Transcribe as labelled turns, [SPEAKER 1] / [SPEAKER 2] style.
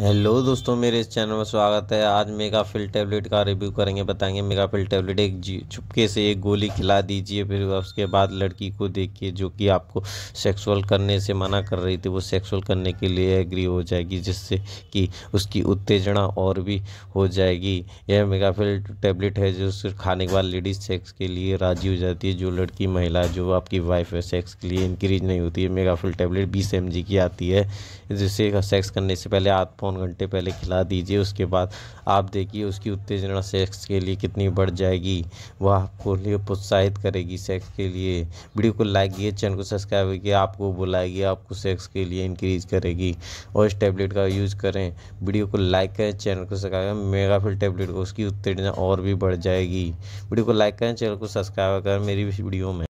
[SPEAKER 1] hello दोस्तों मेरे इस चैनल में स्वागत है आज मेगाफिल टेबलेट का रिव्यू करेंगे बताएंगे मेगाफिल टैबलेट एक चुपके से एक गोली खिला दीजिए फिर उसके बाद लड़की को देखिए जो कि आपको सेक्सुअल करने से मना कर रही थी वो सेक्सुअल करने के लिए एग्री हो जाएगी जिससे कि उसकी उत्तेजना और भी हो जाएगी यह मेगाफिल टेबलेट है जो सिर्फ खाने के बाद लेडीज सेक्स के लिए राजी हो जाती है जो लड़की महिला जो आपकी वाइफ है सेक्स के लिए इंक्रीज नहीं होती है मेगाफिल टेबलेट बीस एम की आती है जिससे सेक्स करने से पहले हाथ पौन घंटे पहले खिला दीजिए उसके बाद आप देखिए उसकी उत्तेजना सेक्स के लिए कितनी बढ़ जाएगी वह आपको लिए प्रोत्साहित करेगी सेक्स के लिए वीडियो को लाइक किए चैनल को सब्सक्राइब करके आपको बुलाएगी आपको सेक्स के लिए इंक्रीज करेगी और इस टैबलेट का यूज़ करें वीडियो को लाइक करें चैनल को सब्सक्राइब करें मेगाफिल टैबलेट को उसकी उत्तेजना और भी बढ़ जाएगी वीडियो को लाइक करें चैनल को सब्सक्राइब करें मेरी वीडियो में